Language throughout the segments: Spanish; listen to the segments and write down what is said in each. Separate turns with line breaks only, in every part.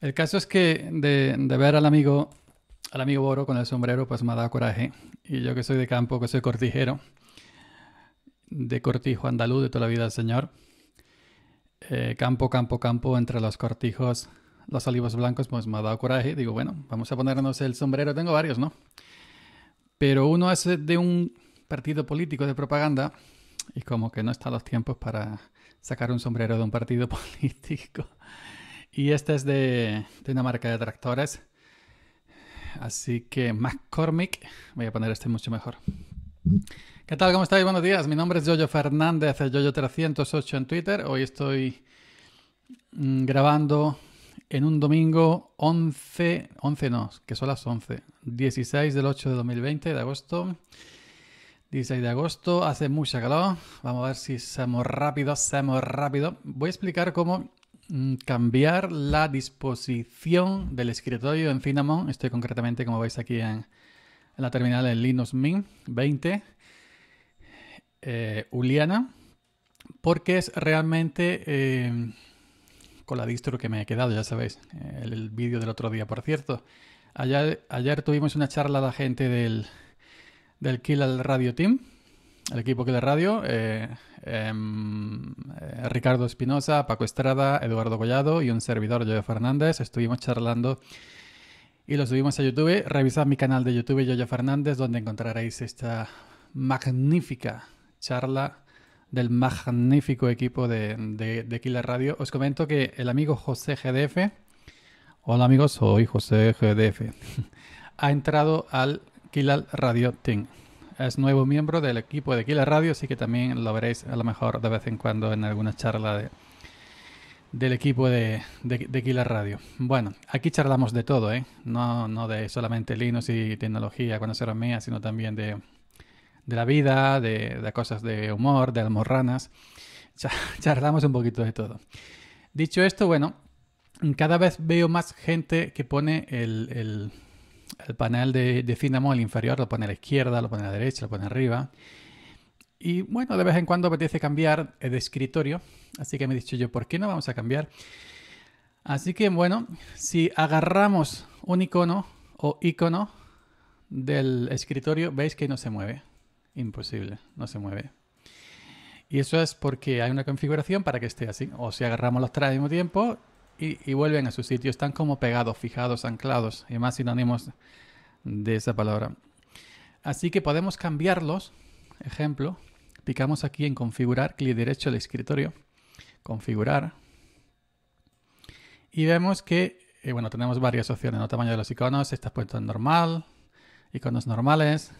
El caso es que de, ver al amigo, al amigo Boro con el sombrero, pues me ha dado coraje. Y yo que soy de campo, que soy cortijero, de cortijo andaluz de toda la vida Señor. Eh, campo, campo, campo, entre los cortijos, los olivos blancos, pues me ha dado coraje. Digo, bueno, vamos a ponernos el sombrero. Tengo varios, ¿no? Pero uno es de un partido político de propaganda y como que no están los tiempos para sacar un sombrero de un partido político. Y este es de, una marca de tractores. Así que McCormick, voy a poner este mucho mejor. ¿Qué tal? ¿Cómo estáis? Buenos días. Mi nombre es Yoyo Fernández, eh, Yoyo308 en Twitter. Hoy estoy mm, grabando en un domingo 11, 11 no, que son las 11, 16 del 8 de 2020 de agosto. 16 de agosto, hace mucha calor. Vamos a ver si somos rápidos, seamos rápido. Voy a explicar cómo Mm, cambiar la disposición del escritorio en Cinnamon. Estoy concretamente, como veis aquí en, la terminal en Linux Mint 20, eh, Uliana, porque es realmente eh, con la distro que me he quedado, ya sabéis, el, vídeo del otro día, por cierto. Ayer, ayer, tuvimos una charla de gente del, del Kill al Radio Team el equipo que radio, eh, em, eh, Ricardo Espinosa, Paco Estrada, Eduardo Collado y un servidor, Joya Fernández, estuvimos charlando y lo subimos a YouTube. Revisad mi canal de YouTube, Yoya Fernández, donde encontraréis esta magnífica charla del magnífico equipo de, Killer Radio. Os comento que el amigo José GDF, hola amigos, soy José GDF, ha entrado al Killer Radio Team es nuevo miembro del equipo de Killer Radio, así que también lo veréis a lo mejor de vez en cuando en alguna charla del equipo de, de, Radio. Bueno, aquí charlamos de todo, ¿eh? No, no de solamente Linux y tecnología se mía, sino también de, la vida, de, cosas de humor, de almorranas. Charlamos un poquito de todo. Dicho esto, bueno, cada vez veo más gente que pone el el panel de, de el inferior, lo pone a la izquierda, lo pone a la derecha, lo pone arriba. Y bueno, de vez en cuando apetece cambiar el escritorio, así que me he dicho yo, ¿por qué no vamos a cambiar? Así que bueno, si agarramos un icono o icono del escritorio, veis que no se mueve. Imposible, no se mueve. Y eso es porque hay una configuración para que esté así. O si agarramos los tres al mismo tiempo, y, vuelven a su sitio. Están como pegados, fijados, anclados y más sinónimos de esa palabra. Así que podemos cambiarlos. Ejemplo, picamos aquí en configurar, clic derecho al escritorio, configurar. Y vemos que, eh, bueno, tenemos varias opciones, El Tamaño de los iconos, está puesto en normal, iconos normales.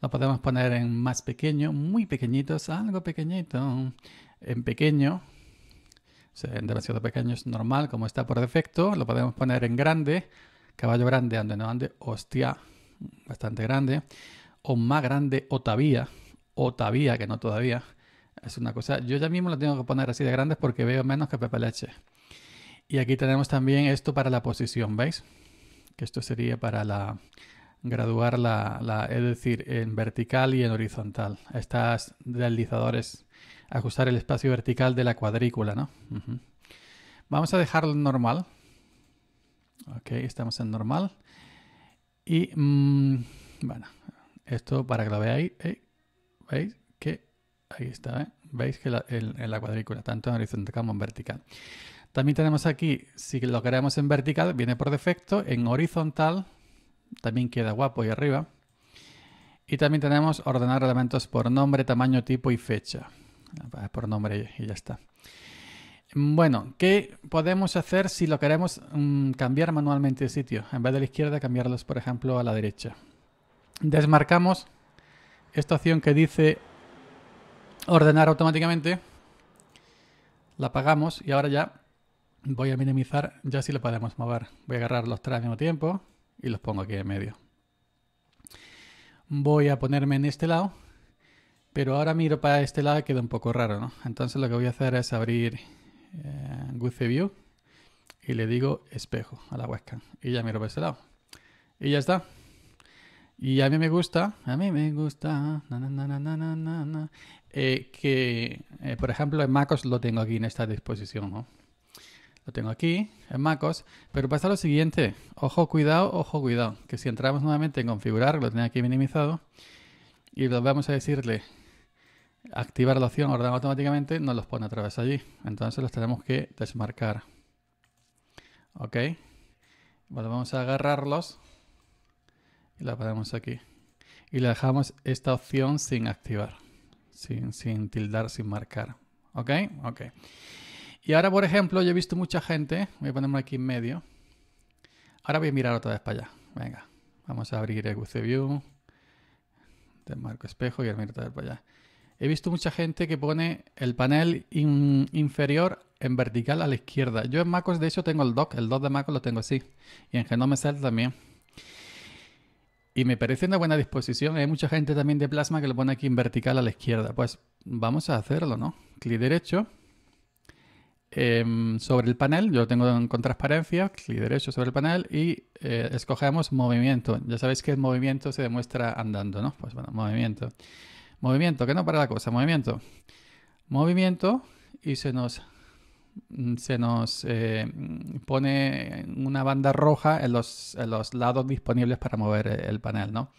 Lo podemos poner en más pequeño, muy pequeñitos, algo pequeñito, en pequeño, en demasiado pequeño es normal, como está por defecto. Lo podemos poner en grande, caballo grande, ande, no ande, hostia, bastante grande. O más grande, o todavía, o todavía, que no todavía. Es una cosa, yo ya mismo lo tengo que poner así de grandes porque veo menos que Pepe Leche. Y aquí tenemos también esto para la posición, ¿veis? Que esto sería para la, graduar la, la, es decir, en vertical y en horizontal. Estas deslizadores ajustar el espacio vertical de la cuadrícula, ¿no? Vamos a dejarlo normal. Ok, estamos en normal. Y mm, bueno, esto para que lo veáis, eh, veis que ahí está, ¿eh? veis que en la cuadrícula, tanto en horizontal como en vertical. También tenemos aquí, si lo queremos en vertical, viene por defecto, en horizontal también queda guapo y arriba. Y también tenemos ordenar elementos por nombre, tamaño, tipo y fecha. Ah, por nombre y ya está. Bueno, ¿qué podemos hacer si lo queremos mm, cambiar manualmente de sitio? En vez de la izquierda, cambiarlos, por ejemplo, a la derecha. Desmarcamos esta opción que dice ordenar automáticamente. La apagamos y ahora ya voy a minimizar, ya si lo podemos mover. Voy a agarrar los tres al mismo tiempo y los pongo aquí en medio. Voy a ponerme en este lado pero ahora miro para este lado y queda un poco raro, ¿no? Entonces lo que voy a hacer es abrir eh, View y le digo espejo a la webcam. Y ya miro para este lado. Y ya está. Y a mí me gusta, a mí me gusta, que, por ejemplo, en MacOS lo tengo aquí en esta disposición, ¿no? Lo tengo aquí, en MacOS, pero pasa lo siguiente, ojo, cuidado, ojo, cuidado, que si entramos nuevamente en configurar, lo tenía aquí minimizado, y vamos a decirle activar la opción ordenar automáticamente, nos los pone otra vez allí. Entonces los tenemos que desmarcar. Ok. vamos a agarrarlos y la ponemos aquí. Y le dejamos esta opción sin activar, sin, sin tildar, sin marcar. ¿Ok? Ok. Y ahora, por ejemplo, yo he visto mucha gente, voy a ponerme aquí en medio. Ahora voy a mirar otra vez para allá. Venga, vamos a abrir el View. Desmarco espejo y el mirar otra vez para allá. He visto mucha gente que pone el panel inferior en vertical a la izquierda. Yo en MacOS, de hecho, tengo el dock. El dock de MacOS lo tengo así. Y en Genome Cell también. Y me parece una buena disposición. Hay mucha gente también de Plasma que lo pone aquí en vertical a la izquierda. Pues vamos a hacerlo, ¿no? Clic derecho em, sobre el panel. Yo lo tengo con transparencia. Clic derecho sobre el panel y eh, escogemos movimiento. Ya sabéis que el movimiento se demuestra andando, ¿no? Pues bueno, movimiento. Movimiento, que no para la cosa. Movimiento. Movimiento y se nos, mm, se nos eh, pone una banda roja en los, lados disponibles para mover eh, el panel, ¿no?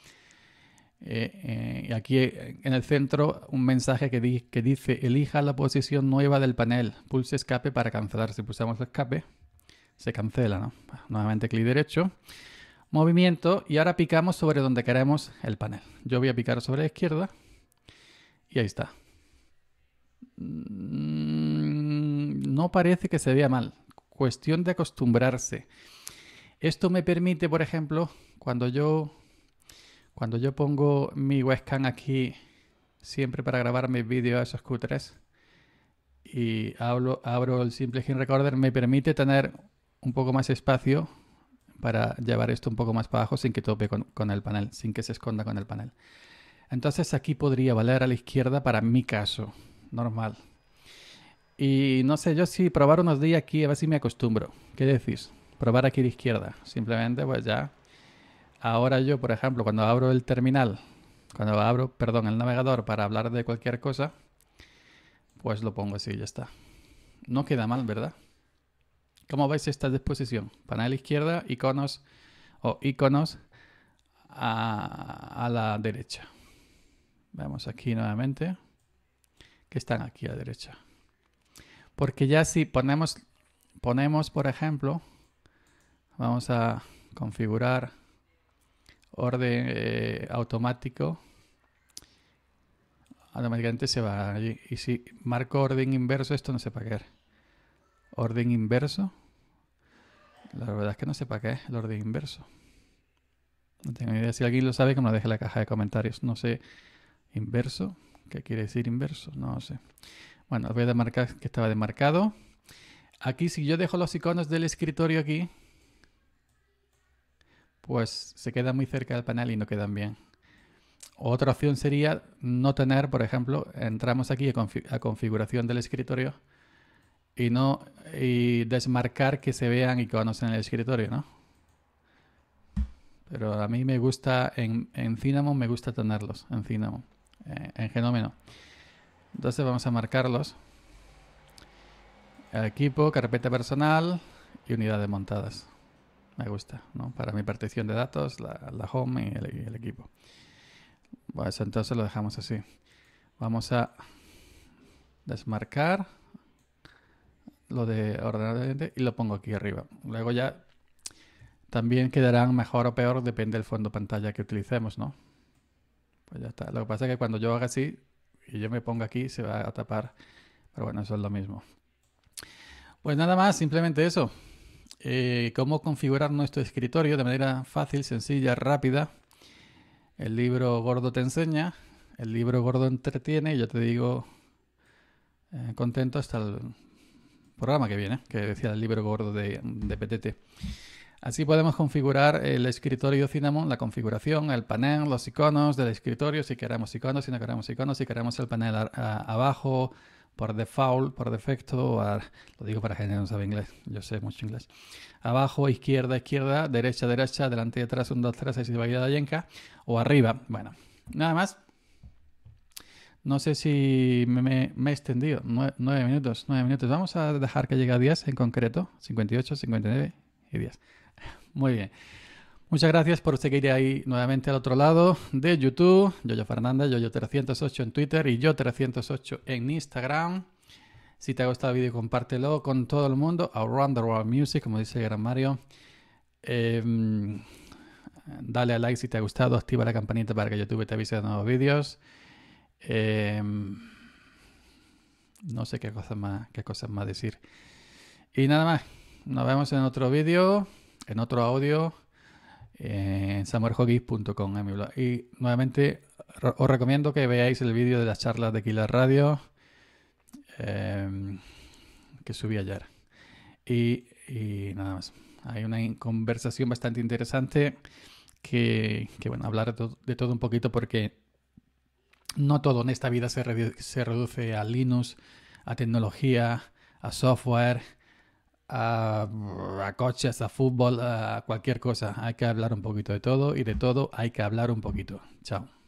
Eh, eh aquí en el centro un mensaje que, que, dice elija la posición nueva del panel, pulse escape para cancelar. Si pulsamos escape, se cancela, ¿no? nuevamente clic derecho, movimiento y ahora picamos sobre donde queremos el panel. Yo voy a picar sobre la izquierda y ahí está. Mm, no parece que se vea mal. Cuestión de acostumbrarse. Esto me permite, por ejemplo, cuando yo, cuando yo pongo mi webcam aquí siempre para grabar mis vídeos a esos q y abro, abro el Simple Screen Recorder, me permite tener un poco más espacio para llevar esto un poco más para abajo sin que tope con el panel, sin que se esconda con el panel. Entonces aquí podría valer a la izquierda para mi caso, normal. Y no sé, yo si probar unos días aquí a ver si me acostumbro. ¿Qué decís? Probar aquí a la izquierda. Simplemente pues ya. Ahora yo, por ejemplo, cuando abro el terminal, cuando abro, perdón, el navegador para hablar de cualquier cosa, pues lo pongo así y ya está. No queda mal, ¿verdad? ¿Cómo veis esta disposición? Panel izquierda, iconos o iconos a la derecha. Vamos aquí nuevamente, que están aquí a la derecha. Porque ya si ponemos, ponemos, por ejemplo, vamos a configurar orden eh, automático, automáticamente se va allí. Y si marco orden inverso, esto no sé para qué. Orden inverso. La verdad es que no sé para qué el orden inverso. No tengo idea. Si alguien lo sabe, que me lo deje en la caja de comentarios. No sé inverso. ¿Qué quiere decir inverso? No sé. Bueno, voy a demarcar que estaba demarcado. Aquí, si yo dejo los iconos del escritorio aquí, pues se queda muy cerca del panel y no quedan bien. Otra opción sería no tener, por ejemplo, entramos aquí a, configuración del escritorio y no y desmarcar que se vean iconos en el escritorio, ¿no? Pero a mí me gusta, en, en Cinnamon me gusta tenerlos, en Cinnamon. Eh, en genómeno. Entonces vamos a marcarlos. El equipo, carpeta personal y unidades montadas. Me gusta, ¿no? Para mi partición de datos, la, home y el, equipo. entonces lo dejamos así. Vamos a desmarcar lo de ordenador y lo pongo aquí arriba. Luego ya también quedarán mejor o peor, depende del fondo pantalla que utilicemos, ¿no? Pues ya Lo que pasa es que cuando yo haga así y yo me ponga aquí, se va a tapar. Pero bueno, eso es lo mismo. Pues nada más, simplemente eso. Eh, cómo configurar nuestro escritorio de manera fácil, sencilla, rápida. El libro gordo te enseña, el libro gordo entretiene y yo te digo eh, contento hasta el programa que viene, que decía el libro gordo de, de PTT. Así podemos configurar el escritorio Cinnamon, la configuración, el panel, los iconos del escritorio, si queremos iconos, si no queremos iconos, si queremos el panel abajo, por default, por defecto, lo digo para gente que no sabe inglés, yo sé mucho inglés, abajo, izquierda, izquierda, derecha, derecha, delante, atrás, 1, 2, 3, 6, a de yenka, o arriba. Bueno, nada más. No sé si me, he extendido. Nueve, minutos, nueve minutos. Vamos a dejar que llegue a 10 en concreto. 58, 59 y 10. Muy bien. Muchas gracias por seguir ahí nuevamente al otro lado de YouTube. Yo, Fernanda. Yo, yo, 308 en Twitter y Yo308 en Instagram. Si te ha gustado el vídeo, compártelo con todo el mundo. A Around the World Music, como dice Gran Mario. Em, dale a like si te ha gustado. Activa la campanita para que YouTube te avise de nuevos vídeos. Em, no sé qué cosas más, qué cosas más decir. Y nada más. Nos vemos en otro vídeo en otro audio en blog Y nuevamente os recomiendo que veáis el vídeo de las charlas de Killer Radio em, que subí ayer. Y, nada más. Hay una conversación bastante interesante que, bueno, hablar de, todo un poquito porque no todo en esta vida se, se reduce a Linux, a tecnología, a software a, a, coches, a fútbol, a cualquier cosa. Hay que hablar un poquito de todo y de todo hay que hablar un poquito. Chao.